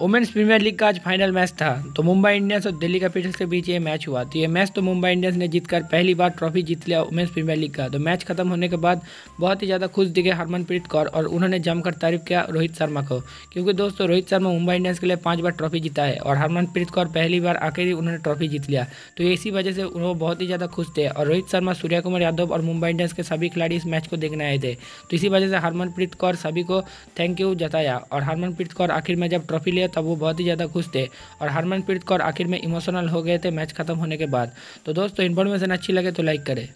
women's premiere league का आज final match था तो मुंबई इंडियंस और दिल्ली कैपिटल्स के बीच ये मैच हुआ तो ये मैच तो मुंबई इंडियंस ने जीतकर पहली बार ट्रॉफी जीत लिया वुमेंस प्रीमियर लीग का तो मैच खत्म होने के बाद बहुत ही ज़्यादा खुश दिखे हरमनप्रीत कौर और उन्होंने जमकर तारीफ किया रोहित शर्मा को क्योंकि दोस्तों रोहित शर्मा मुंबई इंडियंस के लिए पाँच बार ट्रॉफी जीता है और हरमनप्रीत कौर पहली बार आखिर उन्होंने ट्रॉफी जीत लिया तो इसी वजह से वो बहुत ही ज़्यादा खुश थे और रोहित शर्मा सूर्या कुमार यादव और मुंबई इंडियंस के सभी खिलाड़ी इस मैच को देखने आए थे तो इसी वजह से हरमनप्रीत कौर सभी को थैंक यू जताया और हरमनप्रीत कौर आखिर में जब ट्रॉफी लिया तब वो बहुत ही ज़्यादा खुश थे और हरमनप्रीत कौर आखिर में इमोशनल हो गए थे मैच खत्म होने के बाद तो दोस्तों इन्फॉर्मेशन अच्छी लगे तो लाइक करें